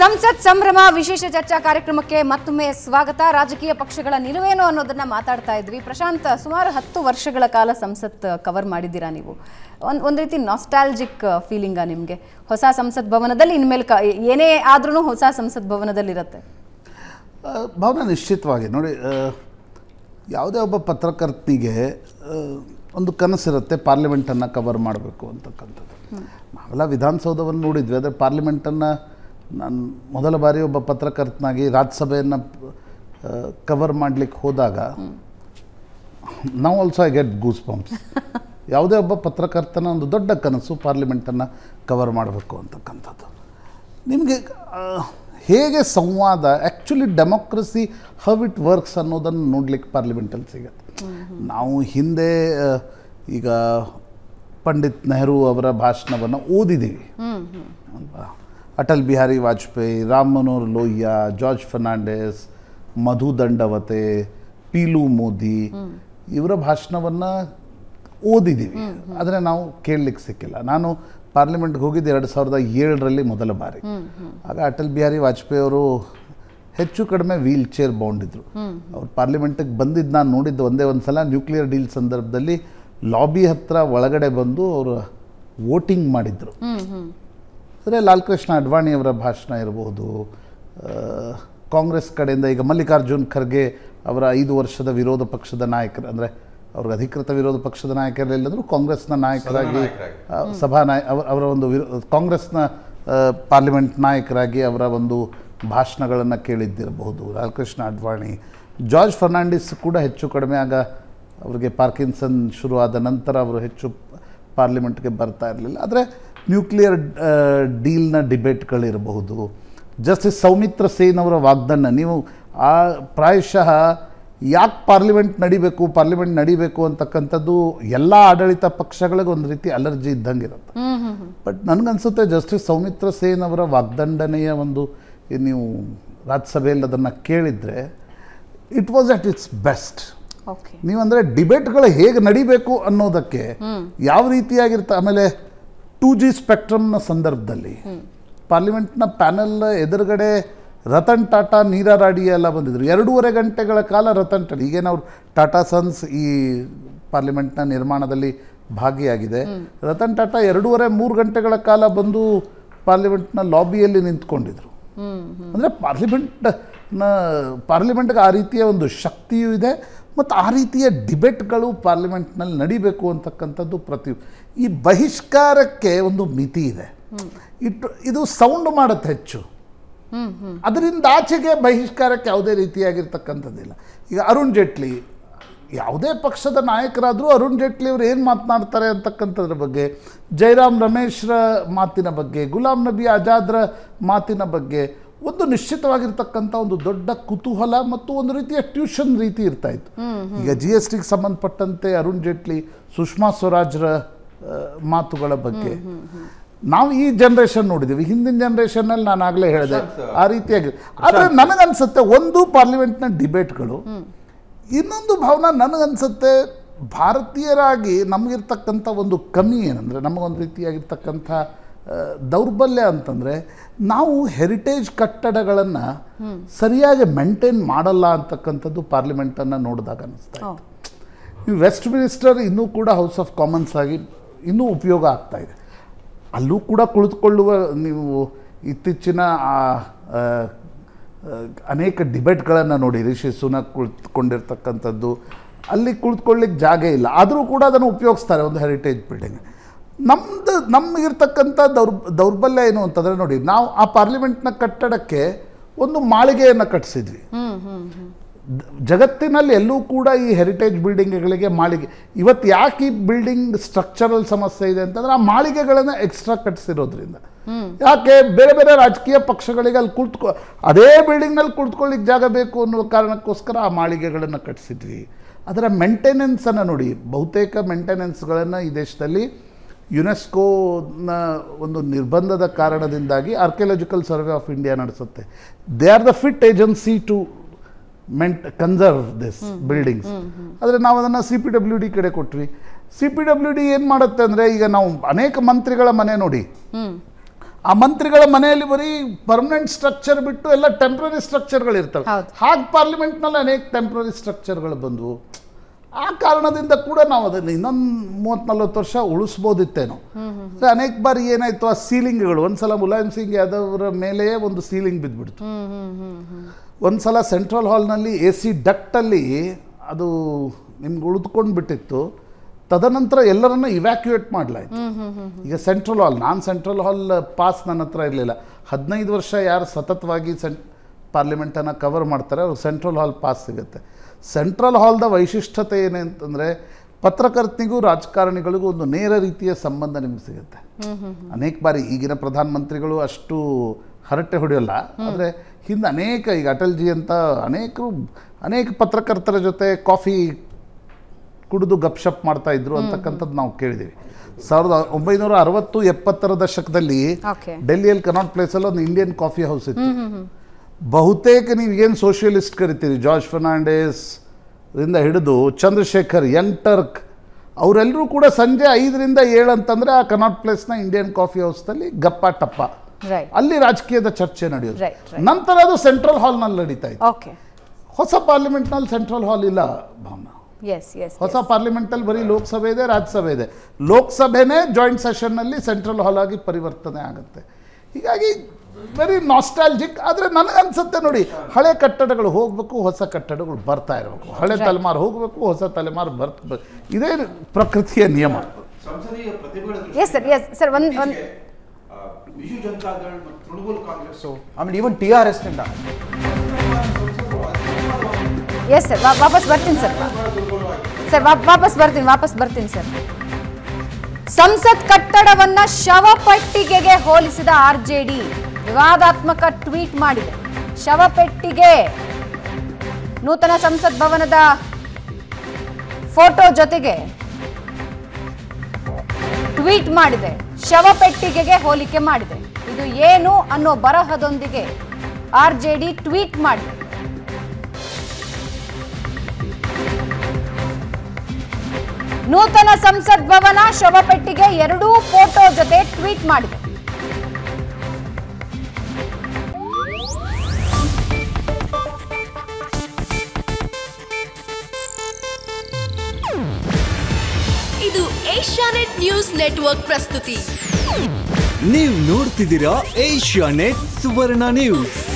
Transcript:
ಸಂಸತ್ ಸಂಭ್ರಮ ವಿಶೇಷ ಚರ್ಚಾ ಕಾರ್ಯಕ್ರಮಕ್ಕೆ ಮತ್ತೊಮ್ಮೆ ಸ್ವಾಗತ ರಾಜಕೀಯ ಪಕ್ಷಗಳ ನಿಲುವೇನು ಅನ್ನೋದನ್ನ ಮಾತಾಡ್ತಾ ಇದ್ವಿ ಪ್ರಶಾಂತ್ ಸುಮಾರು ಹತ್ತು ವರ್ಷಗಳ ಕಾಲ ಸಂಸತ್ ಕವರ್ ಮಾಡಿದ್ದೀರಾ ನೀವು ಒಂದು ಒಂದು ರೀತಿ ನಾಸ್ಟಾಲ್ಜಿಕ್ ಫೀಲಿಂಗಾ ನಿಮಗೆ ಹೊಸ ಸಂಸತ್ ಭವನದಲ್ಲಿ ಇನ್ಮೇಲೆ ಕ ಏನೇ ಆದ್ರೂ ಹೊಸ ಸಂಸತ್ ಇರುತ್ತೆ ಭವನ ನಿಶ್ಚಿತವಾಗಿ ನೋಡಿ ಯಾವುದೇ ಒಬ್ಬ ಪತ್ರಕರ್ತನಿಗೆ ಒಂದು ಕನಸಿರುತ್ತೆ ಪಾರ್ಲಿಮೆಂಟನ್ನು ಕವರ್ ಮಾಡಬೇಕು ಅಂತಕ್ಕಂಥದ್ದು ನಾವೆಲ್ಲ ವಿಧಾನಸೌಧವನ್ನು ನೋಡಿದ್ವಿ ಆದರೆ ಪಾರ್ಲಿಮೆಂಟನ್ನು ನಾನು ಮೊದಲ ಬಾರಿ ಒಬ್ಬ ಪತ್ರಕರ್ತನಾಗಿ ರಾಜ್ಯಸಭೆಯನ್ನು ಕವರ್ ಮಾಡಲಿಕ್ಕೆ ಹೋದಾಗ ನಾವು also I get goosebumps ಯಾವುದೇ ಒಬ್ಬ ಪತ್ರಕರ್ತನ ಒಂದು ದೊಡ್ಡ ಕನಸು ಪಾರ್ಲಿಮೆಂಟನ್ನು ಕವರ್ ಮಾಡಬೇಕು ಅಂತಕ್ಕಂಥದ್ದು ನಿಮಗೆ ಹೇಗೆ ಸಂವಾದ actually democracy how it works ಅನ್ನೋದನ್ನು ನೋಡ್ಲಿಕ್ಕೆ ಪಾರ್ಲಿಮೆಂಟಲ್ಲಿ ಸಿಗತ್ತೆ ನಾವು ಹಿಂದೆ ಈಗ ಪಂಡಿತ್ ನೆಹರು ಅವರ ಭಾಷಣವನ್ನು ಓದಿದ್ದೀವಿ ಅಲ್ವಾ ಅಟಲ್ ಬಿಹಾರಿ ವಾಜಪೇಯಿ ರಾಮ್ ಮನೋಹರ್ ಲೋಹಿಯಾ ಜಾರ್ಜ್ ಫರ್ನಾಂಡಿಸ್ ಮಧು ದಂಡವತೆ ಪೀಲು ಮೋದಿ ಇವರ ಭಾಷಣವನ್ನು ಓದಿದ್ದೀವಿ ಆದರೆ ನಾವು ಕೇಳಲಿಕ್ಕೆ ಸಿಕ್ಕಿಲ್ಲ ನಾನು ಪಾರ್ಲಿಮೆಂಟ್ಗೆ ಹೋಗಿದ್ದು ಎರಡು ಸಾವಿರದ ಏಳರಲ್ಲಿ ಮೊದಲ ಬಾರಿ ಆಗ ಅಟಲ್ ಬಿಹಾರಿ ವಾಜಪೇಯಿ ಅವರು ಹೆಚ್ಚು ಕಡಿಮೆ ವೀಲ್ ಚೇರ್ ಬೌಂಡಿದ್ರು ಅವ್ರು ಪಾರ್ಲಿಮೆಂಟಿಗೆ ಬಂದಿದ್ದು ನಾನು ನೋಡಿದ್ದು ಒಂದೇ ಒಂದು ಸಲ ನ್ಯೂಕ್ಲಿಯರ್ ಡೀಲ್ ಸಂದರ್ಭದಲ್ಲಿ ಲಾಬಿ ಹತ್ರ ಒಳಗಡೆ ಬಂದು ಅವರು ವೋಟಿಂಗ್ ಮಾಡಿದ್ರು ಅಂದರೆ ಲಾಲ್ಕೃಷ್ಣ ಅಡ್ವಾಣಿಯವರ ಭಾಷಣ ಇರಬಹುದು ಕಾಂಗ್ರೆಸ್ ಕಡೆಯಿಂದ ಈಗ ಮಲ್ಲಿಕಾರ್ಜುನ್ ಖರ್ಗೆ ಅವರ ಐದು ವರ್ಷದ ವಿರೋಧ ಪಕ್ಷದ ನಾಯಕರು ಅಂದರೆ ಅವ್ರಿಗೆ ಅಧಿಕೃತ ವಿರೋಧ ಪಕ್ಷದ ನಾಯಕರಿಲ್ಲಂದರೂ ಕಾಂಗ್ರೆಸ್ನ ನಾಯಕರಾಗಿ ಸಭಾ ನಾಯ ಅವರ ಒಂದು ವಿರೋ ಕಾಂಗ್ರೆಸ್ನ ಪಾರ್ಲಿಮೆಂಟ್ ನಾಯಕರಾಗಿ ಅವರ ಒಂದು ಭಾಷಣಗಳನ್ನು ಕೇಳಿದ್ದಿರಬಹುದು ಲಾಲ್ಕೃಷ್ಣ ಅಡ್ವಾಣಿ ಜಾರ್ಜ್ ಫರ್ನಾಂಡಿಸ್ ಕೂಡ ಹೆಚ್ಚು ಕಡಿಮೆ ಆಗ ಅವರಿಗೆ ಪಾರ್ಕಿನ್ಸನ್ ಶುರುವಾದ ನಂತರ ಅವರು ಹೆಚ್ಚು ಪಾರ್ಲಿಮೆಂಟ್ಗೆ ಬರ್ತಾ ಇರಲಿಲ್ಲ ಆದರೆ ನ್ಯೂಕ್ಲಿಯರ್ ಡೀಲ್ನ ಡಿಬೇಟ್ಗಳಿರಬಹುದು ಜಸ್ಟಿಸ್ ಸೌಮಿತ್ರ ಸೇನ್ ಅವರ ವಾಗ್ದನ್ನ ನೀವು ಆ ಪ್ರಾಯಶಃ ಯಾಕೆ ಪಾರ್ಲಿಮೆಂಟ್ ನಡಿಬೇಕು ಪಾರ್ಲಿಮೆಂಟ್ ನಡಿಬೇಕು ಅಂತಕ್ಕಂಥದ್ದು ಎಲ್ಲ ಆಡಳಿತ ಪಕ್ಷಗಳಿಗೆ ಒಂದು ರೀತಿ ಅಲರ್ಜಿ ಇದ್ದಂಗೆ ಇರುತ್ತೆ ಬಟ್ ನನಗನ್ಸುತ್ತೆ ಜಸ್ಟಿಸ್ ಸೌಮಿತ್ರ ಸೇನ್ ಅವರ ವಾಗ್ದಂಡನೆಯ ಒಂದು ನೀವು ರಾಜ್ಯಸಭೆಯಲ್ಲಿ ಅದನ್ನು ಕೇಳಿದರೆ it was at its best ನೀವಂದರೆ ಡಿಬೇಟ್ಗಳು ಹೇಗೆ ನಡಿಬೇಕು ಅನ್ನೋದಕ್ಕೆ ಯಾವ ರೀತಿಯಾಗಿರ್ತ ಆಮೇಲೆ ಟು ಜಿ ಸ್ಪೆಕ್ಟ್ರಮ್ನ ಸಂದರ್ಭದಲ್ಲಿ ಪಾರ್ಲಿಮೆಂಟ್ನ ಪ್ಯಾನೆಲ್ ಎದುರುಗಡೆ ರತನ್ ಟಾಟಾ ನೀರಾ ರಾಡಿಯ ಎಲ್ಲ ಬಂದಿದ್ರು ಎರಡೂವರೆ ಗಂಟೆಗಳ ಕಾಲ ರತನ್ ಟಾಟಾ ಅವ್ರು ಟಾಟಾ ಸನ್ಸ್ ಈ ಪಾರ್ಲಿಮೆಂಟ್ನ ನಿರ್ಮಾಣದಲ್ಲಿ ಭಾಗಿಯಾಗಿದೆ ರತನ್ ಟಾಟಾ ಎರಡೂವರೆ ಮೂರು ಗಂಟೆಗಳ ಕಾಲ ಬಂದು ಪಾರ್ಲಿಮೆಂಟ್ನ ಲಾಬಿಯಲ್ಲಿ ನಿಂತ್ಕೊಂಡಿದ್ರು ಅಂದರೆ ಪಾರ್ಲಿಮೆಂಟ್ನ ಪಾರ್ಲಿಮೆಂಟ್ಗೆ ಆ ರೀತಿಯ ಒಂದು ಶಕ್ತಿಯೂ ಇದೆ ಮತ್ತು ಆ ರೀತಿಯ ಡಿಬೇಟ್ಗಳು ಪಾರ್ಲಿಮೆಂಟ್ನಲ್ಲಿ ನಡೀಬೇಕು ಅಂತಕ್ಕಂಥದ್ದು ಪ್ರತಿ ಈ ಬಹಿಷ್ಕಾರಕ್ಕೆ ಒಂದು ಮಿತಿ ಇದೆ ಇಟ್ಟು ಇದು ಸೌಂಡ್ ಮಾಡುತ್ತೆ ಹೆಚ್ಚು ಅದರಿಂದ ಆಚೆಗೆ ಬಹಿಷ್ಕಾರಕ್ಕೆ ಯಾವುದೇ ರೀತಿಯಾಗಿರ್ತಕ್ಕಂಥದ್ದಿಲ್ಲ ಈಗ ಅರುಣ್ ಜೇಟ್ಲಿ ಯಾವುದೇ ಪಕ್ಷದ ನಾಯಕರಾದರೂ ಅರುಣ್ ಜೇಟ್ಲಿ ಅವರು ಏನು ಮಾತನಾಡ್ತಾರೆ ಅಂತಕ್ಕಂಥದ್ರ ಬಗ್ಗೆ ಜೈರಾಮ್ ರಮೇಶ್ರ ಮಾತಿನ ಬಗ್ಗೆ ಗುಲಾಮ್ ನಬಿ ಆಜಾದ್ರ ಮಾತಿನ ಬಗ್ಗೆ ಒಂದು ನಿಶ್ಚಿತವಾಗಿರ್ತಕ್ಕಂಥ ಒಂದು ದೊಡ್ಡ ಕುತೂಹಲ ಮತ್ತು ಒಂದು ರೀತಿಯ ಟ್ಯೂಷನ್ ರೀತಿ ಇತ್ತು ಈಗ ಜಿ ಎಸ್ ಟಿಗೆ ಸಂಬಂಧಪಟ್ಟಂತೆ ಅರುಣ್ ಜೇಟ್ಲಿ ಸುಷ್ಮಾ ಸ್ವರಾಜ್ರ ಮಾತುಗಳ ಬಗ್ಗೆ ನಾವು ಈ ಜನ್ರೇಷನ್ ನೋಡಿದ್ದೀವಿ ಹಿಂದಿನ ಜನ್ರೇಷನ್ನಲ್ಲಿ ನಾನು ಆಗಲೇ ಹೇಳಿದೆ ಆ ರೀತಿಯಾಗಿ ಆದರೆ ನನಗನ್ಸುತ್ತೆ ಒಂದು ಪಾರ್ಲಿಮೆಂಟ್ನ ಡಿಬೇಟ್ಗಳು ಇನ್ನೊಂದು ಭಾವನ ನನಗನ್ಸುತ್ತೆ ಭಾರತೀಯರಾಗಿ ನಮಗಿರ್ತಕ್ಕಂಥ ಒಂದು ಕಮ್ಮಿ ಏನಂದರೆ ನಮಗೊಂದು ರೀತಿಯಾಗಿರ್ತಕ್ಕಂಥ ದೌರ್ಬಲ್ಯ ಅಂತಂದರೆ ನಾವು ಹೆರಿಟೇಜ್ ಕಟ್ಟಡಗಳನ್ನು ಸರಿಯಾಗಿ ಮೇಂಟೈನ್ ಮಾಡಲ್ಲ ಅಂತಕ್ಕಂಥದ್ದು ಪಾರ್ಲಿಮೆಂಟನ್ನು ನೋಡಿದಾಗ ಅನ್ನಿಸ್ತಾ ಇತ್ತು ಈ ವೆಸ್ಟ್ ಮಿನಿಸ್ಟರ್ ಇನ್ನೂ ಕೂಡ ಹೌಸ್ ಆಫ್ ಕಾಮನ್ಸ್ ಆಗಿ ಇನ್ನೂ ಉಪಯೋಗ ಆಗ್ತಾ ಇದೆ ಅಲ್ಲೂ ಕೂಡ ಕುಳಿತುಕೊಳ್ಳುವ ನೀವು ಇತ್ತೀಚಿನ ಅನೇಕ ಡಿಬೇಟ್ಗಳನ್ನು ನೋಡಿ ರಿಷಿ ಸುನಕ್ ಕುಳಿತುಕೊಂಡಿರ್ತಕ್ಕಂಥದ್ದು ಅಲ್ಲಿ ಕುಳಿತುಕೊಳ್ಳಿಕ್ಕೆ ಜಾಗ ಇಲ್ಲ ಆದರೂ ಕೂಡ ಅದನ್ನು ಉಪಯೋಗಿಸ್ತಾರೆ ಒಂದು ಹೆರಿಟೇಜ್ ಬಿಲ್ಡಿಂಗ್ ನಮ್ಮದು ನಮಗಿರ್ತಕ್ಕಂಥ ದೌರ್ ದೌರ್ಬಲ್ಯ ಏನು ಅಂತಂದರೆ ನೋಡಿ ನಾವು ಆ ಪಾರ್ಲಿಮೆಂಟ್ನ ಕಟ್ಟಡಕ್ಕೆ ಒಂದು ಮಾಳಿಗೆಯನ್ನು ಕಟ್ಟಿಸಿದ್ವಿ ಜಗತ್ತಿನಲ್ಲಿ ಎಲ್ಲೂ ಕೂಡ ಈ ಹೆರಿಟೇಜ್ ಬಿಲ್ಡಿಂಗ್ಗಳಿಗೆ ಮಾಳಿಗೆ ಇವತ್ತು ಯಾಕೆ ಈ ಬಿಲ್ಡಿಂಗ್ ಸ್ಟ್ರಕ್ಚರಲ್ ಸಮಸ್ಯೆ ಇದೆ ಅಂತಂದರೆ ಆ ಮಾಳಿಗೆಗಳನ್ನು ಎಕ್ಸ್ಟ್ರಾ ಕಟ್ಟಿಸಿರೋದ್ರಿಂದ ಯಾಕೆ ಬೇರೆ ಬೇರೆ ರಾಜಕೀಯ ಪಕ್ಷಗಳಿಗೆ ಅಲ್ಲಿ ಕುಳಿತುಕೊ ಅದೇ ಬಿಲ್ಡಿಂಗ್ನಲ್ಲಿ ಕುಳಿತುಕೊಳ್ಳಿಕ್ ಜಾಗ ಬೇಕು ಅನ್ನೋ ಕಾರಣಕ್ಕೋಸ್ಕರ ಆ ಮಾಳಿಗೆಗಳನ್ನು ಕಟ್ಟಿಸಿದ್ವಿ ಅದರ ಮೆಂಟೆನೆನ್ಸನ್ನು ನೋಡಿ ಬಹುತೇಕ ಮೇಂಟೆನೆನ್ಸ್ಗಳನ್ನ ಈ ದೇಶದಲ್ಲಿ ಯುನೆಸ್ಕೋನ ಒಂದು ನಿರ್ಬಂಧದ ಕಾರಣದಿಂದಾಗಿ ಆರ್ಕಿಯಾಲಜಿಕಲ್ ಸರ್ವೆ ಆಫ್ ಇಂಡಿಯಾ ನಡೆಸುತ್ತೆ they are the fit agency to ಮೆಂಟ್ ಕನ್ಸರ್ವ್ ದಿಸ್ ಬಿಲ್ಡಿಂಗ್ಸ್ ಆದರೆ ನಾವು ಅದನ್ನು ಸಿ ಪಿ ಡಬ್ಲ್ಯೂ ಡಿ ಕಡೆ ಕೊಟ್ವಿ ಸಿ ಪಿ ಡಬ್ಲ್ಯೂ ಡಿ ಏನು ಮಾಡುತ್ತೆ ಅಂದರೆ ಈಗ ನಾವು ಅನೇಕ ಮಂತ್ರಿಗಳ ಮನೆ ನೋಡಿ ಆ ಮಂತ್ರಿಗಳ ಮನೆಯಲ್ಲಿ ಬರೀ ಪರ್ಮನೆಂಟ್ ಸ್ಟ್ರಕ್ಚರ್ ಬಿಟ್ಟು ಎಲ್ಲ ಟೆಂಪ್ರರಿ ಸ್ಟ್ರಕ್ಚರ್ಗಳು ಇರ್ತವೆ ಹಾಗೆ ಪಾರ್ಲಿಮೆಂಟ್ನಲ್ಲಿ ಅನೇಕ ಟೆಂಪ್ರರಿ ಸ್ಟ್ರಕ್ಚರ್ಗಳು ಬಂದವು ಆ ಕಾರಣದಿಂದ ಕೂಡ ನಾವು ಅದನ್ನು ಇನ್ನೊಂದು ಮೂವತ್ತ್ ನಲ್ವತ್ತು ವರ್ಷ ಉಳಿಸ್ಬೋದಿತ್ತೇನೋ ಅನೇಕ ಬಾರಿ ಏನಾಯ್ತು ಆ ಸೀಲಿಂಗ್ಗಳು ಒಂದ್ಸಲ ಮುಲಾಯಂ ಸಿಂಗ್ ಯಾದವ್ರ ಮೇಲೆಯೇ ಒಂದು ಸೀಲಿಂಗ್ ಬಿದ್ದುಬಿಡ್ತು ಒಂದ್ಸಲ ಸೆಂಟ್ರಲ್ ಹಾಲ್ನಲ್ಲಿ ಎ ಸಿ ಅಲ್ಲಿ ಅದು ನಿಮ್ಗೆ ಉಳಿದುಕೊಂಡು ಬಿಟ್ಟಿತ್ತು ತದನಂತರ ಎಲ್ಲರನ್ನ ಇವ್ಯಾಕ್ಯುಯೇಟ್ ಮಾಡಲಾಯಿತು ಈಗ ಸೆಂಟ್ರಲ್ ಹಾಲ್ ನಾನ್ ಸೆಂಟ್ರಲ್ ಹಾಲ್ ಪಾಸ್ ನನ್ನ ಹತ್ರ ಇರಲಿಲ್ಲ ಹದಿನೈದು ವರ್ಷ ಯಾರು ಸತತವಾಗಿ ಸೆಂಟ್ ಪಾರ್ಲಿಮೆಂಟನ್ನು ಕವರ್ ಮಾಡ್ತಾರೆ ಅವ್ರಿಗೆ ಸೆಂಟ್ರಲ್ ಹಾಲ್ ಪಾಸ್ ಸಿಗುತ್ತೆ ಸೆಂಟ್ರಲ್ ಹಾಲ್ದ ವೈಶಿಷ್ಟ್ಯತೆ ಏನೇ ಅಂತಂದರೆ ಪತ್ರಕರ್ತನಿಗೂ ರಾಜಕಾರಣಿಗಳಿಗೂ ಒಂದು ನೇರ ರೀತಿಯ ಸಂಬಂಧ ನಿಮ್ಗೆ ಸಿಗುತ್ತೆ ಅನೇಕ ಬಾರಿ ಈಗಿನ ಪ್ರಧಾನಮಂತ್ರಿಗಳು ಅಷ್ಟು ಹರಟೆ ಹೊಡೆಯೋಲ್ಲ ಆದರೆ ಹಿಂದೆ ಅನೇಕ ಈಗ ಅಟಲ್ಜಿ ಅಂತ ಅನೇಕರು ಅನೇಕ ಪತ್ರಕರ್ತರ ಜೊತೆ ಕಾಫಿ ಕುಡಿದು ಗಪ್ಶಪ್ ಮಾಡ್ತಾ ಇದ್ರು ಅಂತಕ್ಕಂಥದ್ದು ನಾವು ಕೇಳಿದ್ದೀವಿ ಸಾವಿರದ ಒಂಬೈನೂರ ಅರವತ್ತು ಎಪ್ಪತ್ತರ ದಶಕದಲ್ಲಿ ಡೆಲ್ಲಿಯಲ್ಲಿ ಕನಾಟ್ ಪ್ಲೇಸಲ್ಲಿ ಒಂದು ಇಂಡಿಯನ್ ಕಾಫಿ ಹೌಸ್ ಇತ್ತು ಬಹುತೇಕ ನೀವು ಏನು ಸೋಷಿಯಲಿಸ್ಟ್ ಕರಿತೀರಿ ಜಾರ್ಜ್ ಫರ್ನಾಂಡಿಸ್ ರಿಂದ ಹಿಡಿದು ಚಂದ್ರಶೇಖರ್ ಯಂಗ್ ಟರ್ಕ್ ಅವರೆಲ್ಲರೂ ಕೂಡ ಸಂಜೆ ಐದರಿಂದ ಏಳು ಅಂತಂದ್ರೆ ಆ ಕನಾಟ್ ಪ್ಲೇಸ್ನ ಇಂಡಿಯನ್ ಕಾಫಿ ಹೌಸ್ನಲ್ಲಿ ಗಪ್ಪ ಟಪ್ಪ ಅಲ್ಲಿ ರಾಜಕೀಯದ ಚರ್ಚೆ ನಡೆಯೋದು ನಂತರ ಅದು ಸೆಂಟ್ರಲ್ ಹಾಲ್ನಲ್ಲಿ ನಡೀತಾ ಇತ್ತು ಹೊಸ ಪಾರ್ಲಿಮೆಂಟ್ನಲ್ಲಿ ಸೆಂಟ್ರಲ್ ಹಾಲ್ ಇಲ್ಲ ಭಾವನಾ ಎಸ್ ಎಸ್ ಹೊಸ ಪಾರ್ಲಿಮೆಂಟಲ್ಲಿ ಬರೀ ಲೋಕಸಭೆ ಇದೆ ರಾಜ್ಯಸಭೆ ಇದೆ ಲೋಕಸಭೆನೇ ಜಾಯಿಂಟ್ ಸೆಷನ್ನಲ್ಲಿ ಸೆಂಟ್ರಲ್ ಹಾಲ್ ಆಗಿ ಪರಿವರ್ತನೆ ಆಗುತ್ತೆ ಹೀಗಾಗಿ ವೆರಿ ನಾಸ್ಟಾಲ್ಜಿಕ್ ಆದರೆ ಅನ್ಸುತ್ತೆ ನೋಡಿ ಹಳೆ ಕಟ್ಟಡಗಳು ಹೋಗಬೇಕು ಹೊಸ ಕಟ್ಟಡಗಳು ಬರ್ತಾ ಇರಬೇಕು ಹಳೆ ತಲೆಮಾರು ಹೋಗಬೇಕು ಹೊಸ ತಲೆಮಾರು ಬರ್ತ ಇದೇ ಪ್ರಕೃತಿಯ ನಿಯಮ ಎಸ್ ಸರ್ ಎಸ್ ಸರ್ ಒಂದು ಆಮೇಲೆ ಈವನ್ ಟಿ ಆರ್ ಎಸ್ನಿಂದ ಎಸ್ ಸರ್ ವಾಪಸ್ ಬರ್ತೀನಿ ಸರ್ ಸರ್ ವಾಪಸ್ ಬರ್ತೀನಿ ವಾಪಸ್ ಬರ್ತೀನಿ ಸರ್ ಸಂಸತ್ ಕಟ್ಟಡವನ್ನ ಶವಪೆಟ್ಟಿಗೆಗೆ ಹೋಲಿಸಿದ ಆರ್ ಜೆ ಡಿ ವಿವಾದಾತ್ಮಕ ಟ್ವೀಟ್ ಮಾಡಿದೆ ಶವಪೆಟ್ಟಿಗೆ ನೂತನ ಸಂಸತ್ ಭವನದ ಫೋಟೋ ಜೊತೆಗೆ ಟ್ವೀಟ್ ಮಾಡಿದೆ ಶವಪೆಟ್ಟಿಗೆಗೆ ಹೋಲಿಕೆ ಮಾಡಿದೆ ಇದು ಏನು ಅನ್ನೋ ಬರಹದೊಂದಿಗೆ ಆರ್ ಜೆ ಡಿ ಟ್ವೀಟ್ ಮಾಡಿದೆ ನೂತನ ಸಂಸತ್ ಭವನ ಶವಪೆಟ್ಟಿಗೆ ಎರಡೂ ಫೋಟೋ ಜೊತೆ ಟ್ವೀಟ್ ಮಾಡಿದೆ ಇದು ಏಷ್ಯಾನೆಟ್ ನ್ಯೂಸ್ ನೆಟ್ವರ್ಕ್ ಪ್ರಸ್ತುತಿ ನೀವು ನೋಡ್ತಿದ್ದೀರಾ ಏಷ್ಯಾನೆಟ್ ಸುವರ್ಣ ನ್ಯೂಸ್